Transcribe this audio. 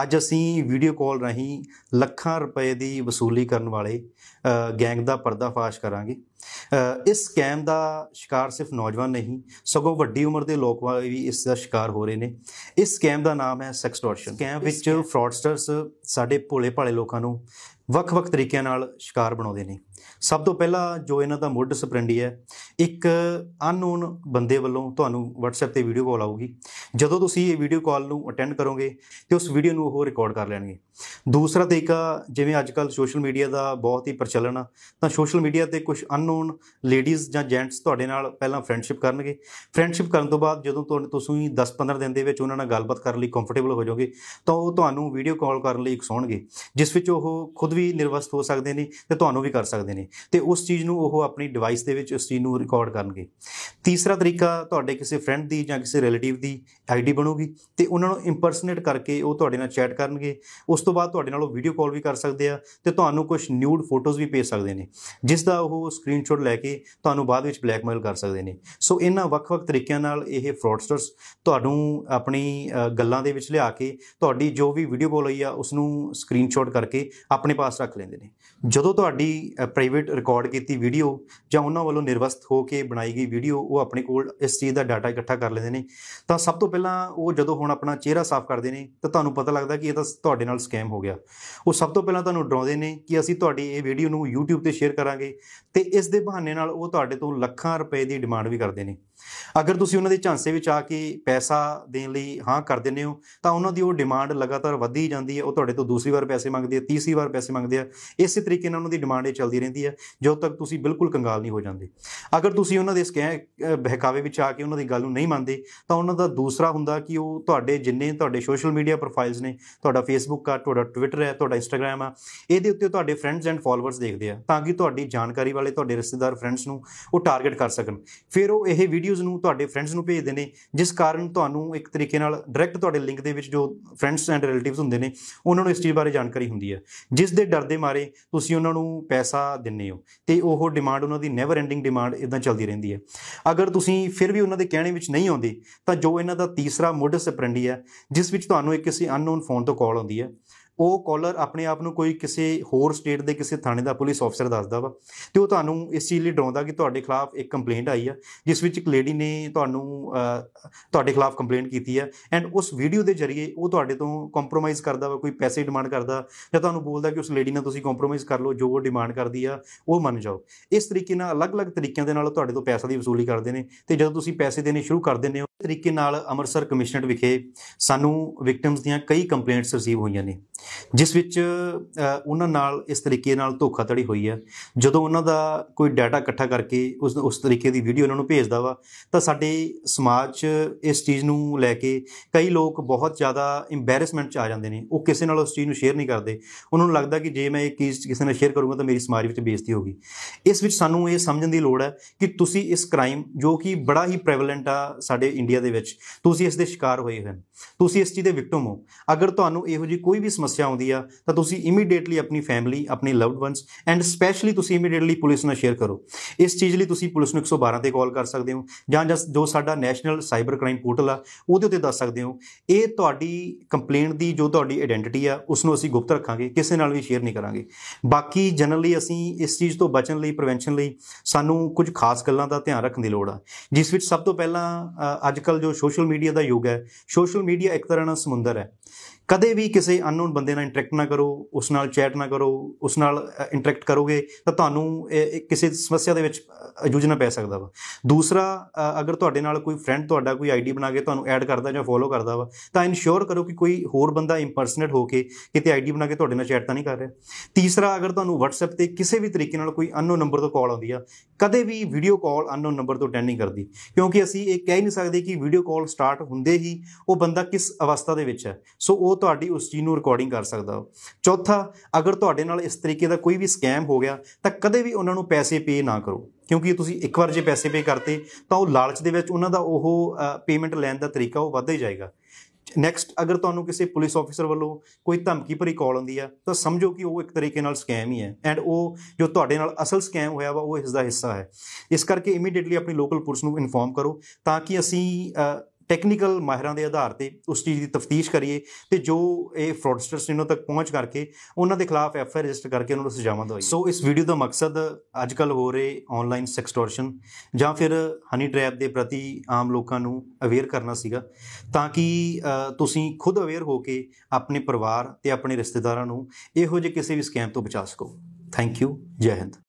ਅੱਜ ਅਸੀਂ video call ਰਾਹੀਂ ਲੱਖਾਂ ਰੁਪਏ ਦੀ ਵਸੂਲੀ ਕਰਨ ਵਾਲੇ ਗੈਂਗ ਦਾ ਪਰਦਾਫਾਸ਼ ਕਰਾਂਗੇ ਇਸ ਸਕੈਮ ਦਾ ਸ਼ਿਕਾਰ ਸਿਰਫ ਨੌਜਵਾਨ ਨਹੀਂ ਸਗੋਂ ਵੱਡੀ ਉਮਰ ਦੇ ਲੋਕ ਵੀ ਇਸ ਦਾ ਸ਼ਿਕਾਰ ਹੋ ਰਹੇ ਨੇ ਇਸ ਸਕੈਮ ਦਾ ਨਾਮ ਹੈ ਸੈਕਸਟੋਰਸ਼ਨ ਸਕੈਮ ਵਿੱਚ ਫਰਾਡਸਟਰਸ ਸਾਡੇ ਭੋਲੇ ਭਾਲੇ ਲੋਕਾਂ ਨੂੰ ਵੱਖ-ਵੱਖ ਤਰੀਕਿਆਂ ਨਾਲ ਸ਼ਿਕਾਰ ਬਣਾਉਂਦੇ ਨੇ ਸਭ ਤੋਂ ਪਹਿਲਾਂ ਜੋ ਇਹਨਾਂ ਦਾ ਮੋਡ ਸਪਰਿੰਡੀ ਹੈ ਇੱਕ ਅਨਨੋਨ ਬੰਦੇ ਵੱਲੋਂ ਤੁਹਾਨੂੰ WhatsApp ਤੇ ਵੀਡੀਓ ਕਾਲ ਆਊਗੀ ਜਦੋਂ ਤੁਸੀਂ ਇਹ ਵੀਡੀਓ ਕਾਲ ਨੂੰ ਅਟੈਂਡ ਕਰੋਗੇ ਤੇ ਉਸ ਵੀਡੀਓ ਨੂੰ ਉਹ ਰਿਕਾਰਡ ਕਰ ਲੈਣਗੇ ਦੂਸਰਾ ਤਰੀਕਾ ਜਿਵੇਂ ਅੱਜਕੱਲ ਸੋਸ਼ਲ ਮੀਡੀਆ ਦਾ ਬਹੁਤ ਹੀ ਪ੍ਰਚਲਨ ਆ ਤਾਂ ਸੋਸ਼ਲ ਮੀਡੀਆ ਤੇ ਕੁਝ ਅਨਨੋਨ ਲੇਡੀਜ਼ ਜਾਂ ਜੈਂਟਸ ਤੁਹਾਡੇ ਨਾਲ ਪਹਿਲਾਂ ਫਰੈਂਡਸ਼ਿਪ ਕਰਨਗੇ ਫਰੈਂਡਸ਼ਿਪ ਕਰਨ ਤੋਂ ਬਾਅਦ ਜਦੋਂ ਤੁਸੀਂ 10-15 ਦਿਨ ਦੇ ਵਿੱਚ ਉਹਨਾਂ ਨਾਲ ਗੱਲਬਾਤ ਕਰਨ ਲਈ ਕੰਫਰਟੇਬਲ ਹੋ ਜਾਓਗੇ ਤਾਂ ਉਹ ਤੁਹਾਨੂੰ ਵੀਡੀਓ ਕਾਲ ਕਰਨ ਲਈ ਇਕਸਾਉਣਗੇ ਜਿਸ ਵਿੱਚ ਉਹ ਖੁਦ ਖੁਦ ਵੀ ਨਿਰਵਸਤ ਹੋ ਸਕਦੇ ਨੇ ਤੇ ਤੁਹਾਨੂੰ ਵੀ ਕਰ ਸਕਦੇ ਨੇ ਤੇ ਉਸ ਚੀਜ਼ ਨੂੰ ਉਹ ਆਪਣੀ ਡਿਵਾਈਸ ਦੇ ਵਿੱਚ ਉਸ ਚੀਜ਼ ਨੂੰ ਰਿਕਾਰਡ ਕਰਨਗੇ ਤੀਸਰਾ ਤਰੀਕਾ ਤੁਹਾਡੇ ਕਿਸੇ ਫਰੈਂਡ ਦੀ ਜਾਂ ਕਿਸੇ ਰਿਲੇਟਿਵ ਦੀ ਆਈਡੀ ਬਣੂਗੀ ਤੇ ਉਹਨਾਂ ਨੂੰ ਇੰਪਰਸਨੇਟ ਕਰਕੇ ਉਹ ਤੁਹਾਡੇ ਨਾਲ ਚੈਟ ਕਰਨਗੇ ਉਸ ਤੋਂ ਬਾਅਦ ਤੁਹਾਡੇ ਨਾਲ ਉਹ ਵੀਡੀਓ ਕਾਲ ਵੀ ਕਰ ਸਕਦੇ ਆ ਤੇ ਤੁਹਾਨੂੰ ਕੁਝ ਨਿਊਡ ਫੋਟੋਜ਼ ਵੀ ਭੇਜ ਸਕਦੇ ਨੇ ਜਿਸ ਦਾ ਉਹ ਸਕਰੀਨਸ਼ਾਟ ਲੈ ਕੇ ਤੁਹਾਨੂੰ ਬਾਅਦ ਵਿੱਚ ਬਲੈਕਮੇਲ ਕਰ ਸਕਦੇ ਨੇ ਸੋ ਇਹਨਾਂ ਵੱਖ-ਵੱਖ ਤਰੀਕਿਆਂ ਨਾਲ ਇਹ ਫਰਾਡਸਟਰਸ ਤੁਹਾਨੂੰ ਆਪਣੀ ਗੱਲਾਂ ਦੇ ਵਿੱਚ ਲਿਆ ਕੇ ਤੁਹਾਡੀ ਜੋ ਵੀ ਵੀਡੀਓ ਕਾਲ ਹੋਈ ਆ ਉਸ ਨੂੰ ਸਕਰੀਨਸ਼ਾਟ ਕਰਕੇ ਆਪਣੇ ਪਾਸ ਰੱਖ ਲੈਂਦੇ ਨੇ ਜਦੋਂ ਤੁਹਾਡੀ ਪ੍ਰਾਈਵੇਟ ਰਿਕਾਰਡ ਕੀਤੀ ਵੀਡੀਓ ਜਾਂ ਉਹਨਾਂ ਵੱਲੋਂ ਨਿਰਵਸਤ ਹੋ ਕੇ ਬਣਾਈ ਗਈ ਵੀਡੀਓ ਉਹ ਆਪਣੇ ਕੋਲ ਇਸ ਚੀਜ਼ ਦਾ ਡਾਟਾ ਇਕੱਠਾ ਕਰ ਲੈਂਦੇ ਨੇ ਤਾਂ ਸਭ ਤੋਂ ਪਹਿਲਾਂ ਉਹ ਜਦੋਂ ਹੁਣ ਆਪਣਾ ਚਿਹਰਾ ਸਾਫ਼ ਕਰਦੇ ਨੇ ਤਾਂ ਤੁਹਾਨੂੰ ਪਤਾ ਲੱਗਦਾ ਕਿ ਇਹ ਤਾਂ ਤੁਹਾਡੇ ਨਾਲ ਸਕੈਮ ਹੋ ਗਿਆ ਉਹ ਸਭ ਤੋਂ ਪਹਿਲਾਂ ਤੁਹਾਨੂੰ ਡਰਾਉਂਦੇ ਨੇ ਕਿ ਅਸੀਂ ਤੁਹਾਡੀ ਇਹ ਵੀਡੀਓ ਨੂੰ YouTube ਤੇ ਸ਼ੇਅਰ ਕਰਾਂਗੇ ਤੇ ਇਸ ਦੇ ਬਹਾਨੇ ਨਾਲ ਉਹ ਤੁਹਾਡੇ ਤੋਂ ਲੱਖਾਂ ਰੁਪਏ ਦੀ ਡਿਮਾਂਡ ਵੀ ਕਰਦੇ ਨੇ ਅਗਰ ਤੁਸੀਂ ਉਹਨਾਂ ਦੇ ਝਾਂਸੇ ਵਿੱਚ ਆ ਕੇ ਪੈਸਾ ਦੇਣ ਲਈ ਹਾਂ ਕਰ ਦਿੰਦੇ ਹੋ ਤਾਂ ਉਹਨਾਂ ਦੀ ਉਹ ਡਿਮਾਂਡ ਲਗਾਤਾਰ ਵਧਦੀ ਜਾਂਦੀ ਹੈ ਉਹ ਤੁਹਾਡੇ ਤੋਂ ਦੂਸਰੀ ਵਾਰ ਪੈਸੇ ਮੰਗਦੇ ਆ ਤੀਸਰੀ ਵਾਰ ਪੈਸੇ ਮੰਗਦੇ ਆ ਇਸੇ ਤਰੀਕੇ ਨਾਲ ਉਹਨਾਂ ਦੀ ਡਿਮਾਂਡ ਇਹ ਚੱਲਦੀ ਰਹਿੰਦੀ ਹੈ ਜਦੋਂ ਤੱਕ ਤੁਸੀਂ ਬਿਲਕੁਲ ਕੰਗਾਲ ਨਹੀਂ ਹੋ ਜਾਂਦੇ ਅਗਰ ਤੁਸੀਂ ਉਹਨਾਂ ਦੇ ਸਕੇ ਬਹਿਕਾਵੇ ਵਿੱਚ ਆ ਕੇ ਉਹਨਾਂ ਦੀ ਗੱਲ ਨੂੰ ਨਹੀਂ ਮੰਨਦੇ ਤਾਂ ਉਹਨਾਂ ਦਾ ਦੂਸਰਾ ਹੁੰਦਾ ਕਿ ਉਹ ਤੁਹਾਡੇ ਜਿੰਨੇ ਤੁਹਾਡੇ ਸੋਸ਼ਲ ਮੀਡੀਆ ਪ੍ਰੋਫਾਈਲਸ ਨੇ ਤੁਹਾਡਾ ਫੇਸਬੁੱਕ ਆ ਤੁਹਾਡਾ ਟਵਿੱਟਰ ਹੈ ਤੁਹਾਡਾ ਇੰਸਟਾਗ੍ਰam ਆ ਇਹਦੇ ਉੱਤੇ ਤੁਹਾਡੇ ਫਰੈਂਡਸ ਐਂਡ ਫਾਲੋਅਰਸ ਦੇਖਦੇ ਆ ਤਾਂ ਕਿ ਤੁਹਾਡੀ ਜਾਣਕਾਰੀ ਵਾਲੇ ਤੁਹਾਡੇ ਰਿਸ਼ਤੇਦਾਰ ਫਰੈਂਡਸ ਨੂੰ ਉਹ ਟਾਰਗੇਟ ਕਰ ਸਕਣ ਫਿਰ ਉਹ ਇਹ ਵੀਡੀਓ ਵੀਡੀਓਜ਼ ਨੂੰ ਤੁਹਾਡੇ ਫਰੈਂਡਸ ਨੂੰ ਭੇਜਦੇ ਨੇ ਜਿਸ ਕਾਰਨ ਤੁਹਾਨੂੰ ਇੱਕ ਤਰੀਕੇ ਨਾਲ ਡਾਇਰੈਕਟ ਤੁਹਾਡੇ ਲਿੰਕ ਦੇ ਵਿੱਚ ਜੋ ਫਰੈਂਡਸ ਐਂਡ ਰਿਲੇਟਿਵਸ ਹੁੰਦੇ ਨੇ ਉਹਨਾਂ ਨੂੰ ਇਸ ਚੀਜ਼ ਬਾਰੇ ਜਾਣਕਾਰੀ ਹੁੰਦੀ ਹੈ ਜਿਸ ਦੇ ਡਰ ਦੇ ਮਾਰੇ ਤੁਸੀਂ ਉਹਨਾਂ ਨੂੰ ਪੈਸਾ ਦਿੰਨੇ ਹੋ ਤੇ ਉਹ ਡਿਮਾਂਡ ਉਹਨਾਂ ਦੀ ਨੈਵਰ ਐਂਡਿੰਗ ਡਿਮਾਂਡ ਇਦਾਂ ਚੱਲਦੀ ਰਹਿੰਦੀ ਹੈ ਅਗਰ ਤੁਸੀਂ ਫਿਰ ਵੀ ਉਹਨਾਂ ਦੇ ਕਹਿਣੇ ਵਿੱਚ ਨਹੀਂ ਆਉਂਦੇ ਤਾਂ ਜੋ ਇਹਨਾਂ ਦਾ ਤੀਸਰਾ ਮੋਡਸ ਅਪਰੈਂਡੀ ਹੈ ਜਿਸ ਵਿੱਚ ਤੁਹਾਨੂੰ ਇੱਕ ਕਿਸੇ ਅਨਨੋਨ ਫੋਨ ਤੋਂ ਕਾਲ ਆਉਂਦੀ ਹੈ ਉਹ ਕਾਲਰ ਆਪਣੇ ਆਪ ਨੂੰ ਕੋਈ ਕਿਸੇ ਹੋਰ ਸਟੇਟ ਦੇ ਕਿਸੇ ਥਾਣੇ ਦਾ ਪੁਲਿਸ ਅਫਸਰ ਦੱਸਦਾ ਵਾ ਤੇ ਉਹ ਤੁਹਾਨੂੰ ਇਸ ਚੀਜ਼ ਲਈ ਡਰਾਉਂਦਾ ਕਿ ਤੁਹਾਡੇ ਖਿਲਾਫ ਇੱਕ ਕੰਪਲੇਂਟ ਆਈ ਆ ਜਿਸ ਵਿੱਚ ਇੱਕ ਲੇਡੀ ਨੇ ਤੁਹਾਨੂੰ ਤੁਹਾਡੇ ਖਿਲਾਫ ਕੰਪਲੇਂਟ ਕੀਤੀ ਆ ਐਂਡ ਉਸ ਵੀਡੀਓ ਦੇ ਜ਼ਰੀਏ ਉਹ ਤੁਹਾਡੇ ਤੋਂ ਕੰਪਰੋਮਾਈਜ਼ ਕਰਦਾ ਵਾ ਕੋਈ ਪੈਸੇ ਡਿਮਾਂਡ ਕਰਦਾ ਜਾਂ ਤੁਹਾਨੂੰ ਬੋਲਦਾ ਕਿ ਉਸ ਲੇਡੀ ਨਾਲ ਤੁਸੀਂ ਕੰਪਰੋਮਾਈਜ਼ ਕਰ ਲਓ ਜੋ ਉਹ ਡਿਮਾਂਡ ਕਰਦੀ ਆ ਉਹ ਮੰਨ ਜਾਓ ਇਸ ਤਰੀਕੇ ਨਾਲ ਅਲੱਗ-ਅਲੱਗ ਤਰੀਕਿਆਂ ਦੇ ਨਾਲ ਉਹ ਤੁਹਾਡੇ ਤੋਂ ਪੈਸਾ ਦੀ ਵਸੂਲੀ ਕਰਦੇ ਨੇ ਤੇ ਜਦੋਂ ਤੁਸੀਂ ਪੈਸੇ ਦੇਣੇ ਸ਼ੁਰੂ ਕਰ ਦਿੰਦੇ ਹੋ ਤਰੀਕੇ ਨਾਲ ਅੰਮ੍ਰਿਤਸਰ ਕਮਿਸ਼ਨਰ ਵਿਖੇ ਸਾਨੂੰ ਵਿਕਟਮਸ ਦੀਆਂ ਕਈ ਕੰਪਲੇਂਟਸ ਰਿਸੀਵ ਹੋਈਆਂ ਨੇ ਜਿਸ ਵਿੱਚ ਉਹਨਾਂ ਨਾਲ ਇਸ ਤਰੀਕੇ ਨਾਲ ਧੋਖਾਧੜੀ ਹੋਈ ਹੈ ਜਦੋਂ ਉਹਨਾਂ ਦਾ ਕੋਈ ਡਾਟਾ ਇਕੱਠਾ ਕਰਕੇ ਉਸ ਉਸ ਤਰੀਕੇ ਦੀ ਵੀਡੀਓ ਉਹਨਾਂ ਨੂੰ ਭੇਜਦਾ ਵਾ ਤਾਂ ਸਾਡੇ ਸਮਾਜ 'ਚ ਇਸ ਚੀਜ਼ ਨੂੰ ਲੈ ਕੇ ਕਈ ਲੋਕ ਬਹੁਤ ਜ਼ਿਆਦਾ ਇੰਬੈਰੈਸਮੈਂਟ 'ਚ ਆ ਜਾਂਦੇ ਨੇ ਉਹ ਕਿਸੇ ਨਾਲ ਉਸ ਚੀਜ਼ ਨੂੰ ਸ਼ੇਅਰ ਨਹੀਂ ਕਰਦੇ ਉਹਨਾਂ ਨੂੰ ਲੱਗਦਾ ਕਿ ਜੇ ਮੈਂ ਇਹ ਚੀਜ਼ ਕਿਸੇ ਨਾਲ ਸ਼ੇਅਰ ਕਰੂੰਗਾ ਤਾਂ ਮੇਰੀ ਸਮਾਜ ਵਿੱਚ ਬੇਇੱਜ਼ਤੀ ਹੋਗੀ ਇਸ ਵਿੱਚ ਸਾਨੂੰ ਇਹ ਸਮਝਣ ਦੀ ਲੋੜ ਹੈ ਕਿ ਤੁਸੀਂ ਇਸ ਕ੍ਰਾਈਮ ਜੋ ਕਿ ਬੜਾ ਹੀ ਪ੍ਰੈਵਲੈਂਟ ਆ ਸਾਡੇ ਇੰਡੀਆ ਦੇ ਵਿੱਚ ਤੁਸੀਂ ਇਸ ਦੇ ਸ਼ਿਕਾਰ ਹੋਏ ਹੋ ਤੁਸੀਂ ਇਸ ਚੀਜ਼ ਦੇ ਵਿਕਟਮ ਹੋ ਅਗਰ ਤੁਹਾਨੂੰ ਇਹੋ ਜੀ ਕੋਈ ਵੀ ਸਮੱਸਿਆ ਆਉਂਦੀ ਆ ਤਾਂ ਤੁਸੀਂ ਇਮੀਡੀਏਟਲੀ ਆਪਣੀ ਫੈਮਿਲੀ ਆਪਣੇ ਲਵਡ ਵਨਸ ਐਂਡ ਸਪੈਸ਼ਲੀ ਤੁਸੀਂ ਇਮੀਡੀਏਟਲੀ ਪੁਲਿਸ ਨਾਲ ਸ਼ੇਅਰ ਕਰੋ ਇਸ ਚੀਜ਼ ਲਈ ਤੁਸੀਂ ਪੁਲਿਸ ਨੂੰ 112 ਤੇ ਕਾਲ ਕਰ ਸਕਦੇ ਹੋ ਜਾਂ ਜੋ ਸਾਡਾ ਨੈਸ਼ਨਲ ਸਾਈਬਰ ਕ੍ਰਾਈਮ ਪੋਰਟਲ ਆ ਉਹਦੇ ਉੱਤੇ ਦੱਸ ਸਕਦੇ ਹੋ ਇਹ ਤੁਹਾਡੀ ਕੰਪਲੇਂਟ ਦੀ ਜੋ ਤੁਹਾਡੀ ਆਇਡੈਂਟੀਟੀ ਆ ਉਸ ਨੂੰ ਅਸੀਂ ਗੁਪਤ ਰੱਖਾਂਗੇ ਕਿਸੇ ਨਾਲ ਵੀ ਸ਼ੇਅਰ ਨਹੀਂ ਕਰਾਂਗੇ ਬਾਕੀ ਜਨਰਲੀ ਅਸੀਂ ਇਸ ਚੀਜ਼ ਤੋਂ ਬਚਣ ਲਈ ਪ੍ਰੀਵੈਂਸ਼ਨ ਲਈ ਸਾਨੂੰ ਕੁਝ ਖਾਸ ਗੱਲਾਂ ਦਾ ਧਿਆਨ ਰੱਖਣ ਦੀ ਲੋੜ ਆ ਜਿਸ ਵਿੱਚ ਸਭ ਤੋਂ ਪਹਿਲਾਂ ਅੱਜਕੱਲ ਜੋ ਸੋਸ਼ਲ ਮੀਡੀਆ ਦਾ ਯੁੱਗ ਹੈ ਸੋਸ਼ਲ ਮੀਡੀਆ ਇੱਕ ਤਰ੍ਹਾਂ ਦਾ ਸਮੁੰਦਰ ਹੈ ਕਦੇ ਵੀ ਕਿਸੇ ਅਨਨੋਨ ਬੰਦੇ ਨਾਲ ਇੰਟਰੈਕਟ ਨਾ ਕਰੋ ਉਸ ਨਾਲ ਚੈਟ ਨਾ ਕਰੋ ਉਸ ਨਾਲ ਇੰਟਰੈਕਟ ਕਰੋਗੇ ਤਾਂ ਤੁਹਾਨੂੰ ਕਿਸੇ ਸਮੱਸਿਆ ਦੇ ਵਿੱਚ ਜੂਝਣਾ ਪੈ ਸਕਦਾ ਵਾ ਦੂਸਰਾ ਅਗਰ ਤੁਹਾਡੇ ਨਾਲ ਕੋਈ ਫਰੈਂਡ ਤੁਹਾਡਾ ਕੋਈ ਆਈਡੀ ਬਣਾ ਕੇ ਤੁਹਾਨੂੰ ਐਡ ਕਰਦਾ ਜਾਂ ਫੋਲੋ ਕਰਦਾ ਵਾ ਤਾਂ ਇਨਸ਼ੋਰ ਕਰੋ ਕਿ ਕੋਈ ਹੋਰ ਬੰਦਾ ਇੰਪਰਸਨੇਟ ਹੋ ਕੇ ਕਿਤੇ ਆਈਡੀ ਬਣਾ ਕੇ ਤੁਹਾਡੇ ਨਾਲ ਚੈਟ ਤਾਂ ਨਹੀਂ ਕਰ ਰਿਹਾ ਤੀਸਰਾ ਅਗਰ ਤੁਹਾਨੂੰ WhatsApp ਤੇ ਕਿਸੇ ਵੀ ਤਰੀਕੇ ਨਾਲ ਕੋਈ ਅਨਨੋਨ ਨੰਬਰ ਤੋਂ ਕਾਲ ਆਉਂਦੀ ਆ ਕਦੇ ਵੀ ਵੀਡੀਓ ਕਾਲ ਅਨਨੋਨ ਨੰਬਰ ਤੋਂ ਅਟੈਂਡ ਨਹੀਂ ਕਰਦੀ ਕਿਉਂਕਿ ਅਸੀਂ ਇਹ ਕਹਿ ਨਹੀਂ ਸਕਦੇ ਕਿ ਵੀਡੀਓ ਕਾਲ ਸਟਾਰਟ ਹੁੰਦੇ ਹੀ ਉਹ ਬੰਦਾ ਕਿਸ ਅਵਸਥਾ ਦੇ ਵਿੱਚ ਹੈ ਸੋ ਉਹ ਤੁਹਾਡੀ ਉਸ ਚੀਜ਼ ਨੂੰ ਰਿਕਾਰਡਿੰਗ ਕਰ ਸਕਦਾ ਹੋ ਚੌਥਾ ਅਗਰ ਤੁਹਾਡੇ ਨਾਲ ਇਸ ਤਰੀਕੇ ਦਾ ਕੋਈ ਵੀ ਸਕੈਮ ਹੋ ਗਿਆ ਤਾਂ ਕਦੇ ਵੀ ਉਹਨਾਂ ਨੂੰ ਪੈਸੇ ਪੇ ਨਾ ਕਰੋ ਕਿਉਂਕਿ ਤੁਸੀਂ ਇੱਕ ਵਾਰ ਜੇ ਪੈਸੇ ਪੇ ਕਰਤੇ ਤਾਂ ਉਹ ਲਾਲਚ ਦੇ ਵਿੱਚ ਉਹਨਾਂ ਦਾ ਉਹ ਪੇਮੈਂਟ ਲੈਣ ਦਾ ਤਰੀਕਾ ਉਹ ਵੱਧਦਾ ਹੀ ਜਾਏਗਾ ਨੈਕਸਟ ਅਗਰ ਤੁਹਾਨੂੰ ਕਿਸੇ ਪੁਲਿਸ ਆਫੀਸਰ ਵੱਲੋਂ ਕੋਈ ਧਮਕੀ ਭਰੀ ਕਾਲ ਆਉਂਦੀ ਆ ਤਾਂ ਸਮਝੋ ਕਿ ਉਹ ਇੱਕ ਤਰੀਕੇ ਨਾਲ ਸਕੈਮ ਹੀ ਹੈ ਐਂਡ ਉਹ ਜੋ ਤੁਹਾਡੇ ਨਾਲ ਅਸਲ ਸਕੈਮ ਹੋਇਆ ਵਾ ਉਹ ਇਸ ਦਾ ਹਿੱਸਾ ਹੈ ਇਸ ਕਰਕੇ ਇਮੀਡੀਏਟਲੀ ਆਪਣੀ ਲੋਕਲ ਪੁਲਿਸ ਨੂੰ ਇਨਫੋਰਮ ਕਰੋ ਤਾਂ ਕਿ ਅਸੀਂ ਟੈਕਨੀਕਲ ਮਾਹਿਰਾਂ ਦੇ ਆਧਾਰ ਤੇ ਉਸ ਚੀਜ਼ ਦੀ ਤਫਤੀਸ਼ ਕਰੀਏ ਤੇ ਜੋ ਇਹ ਫਰਾਡਸਟਰਸ ਨੇ ਉਹਨਾਂ ਤੱਕ ਪਹੁੰਚ ਕਰਕੇ ਉਹਨਾਂ ਦੇ ਖਿਲਾਫ ਐਫ ਆਰ ਰਜਿਸਟਰ ਕਰਕੇ ਉਹਨਾਂ ਨੂੰ ਸਜ਼ਾਵਾਂ ਦਵਾਈਏ ਸੋ ਇਸ ਵੀਡੀਓ ਦਾ ਮਕਸਦ ਅੱਜ ਕੱਲ ਹੋ ਰਹੇ ਆਨਲਾਈਨ ਸੈਕਸਟੋਰਸ਼ਨ ਜਾਂ ਫਿਰ ਹਨੀ ਟ੍ਰੈਪ ਦੇ ਪ੍ਰਤੀ ਆਮ ਲੋਕਾਂ ਨੂੰ ਅਵੇਅਰ ਕਰਨਾ ਸੀਗਾ ਤਾਂ ਕਿ ਤੁਸੀਂ ਖੁਦ ਅਵੇਅਰ ਹੋ ਕੇ ਆਪਣੇ ਪਰਿਵਾਰ ਤੇ ਆਪਣੇ ਰਿਸ਼ਤੇਦਾਰਾਂ ਨੂੰ ਇਹੋ ਜਿਹੇ ਕਿਸੇ ਵੀ ਸਕੈਮ ਤੋਂ ਬਚਾ ਸਕੋ ਥੈਂਕ ਯੂ ਜੈ ਹਿੰਦ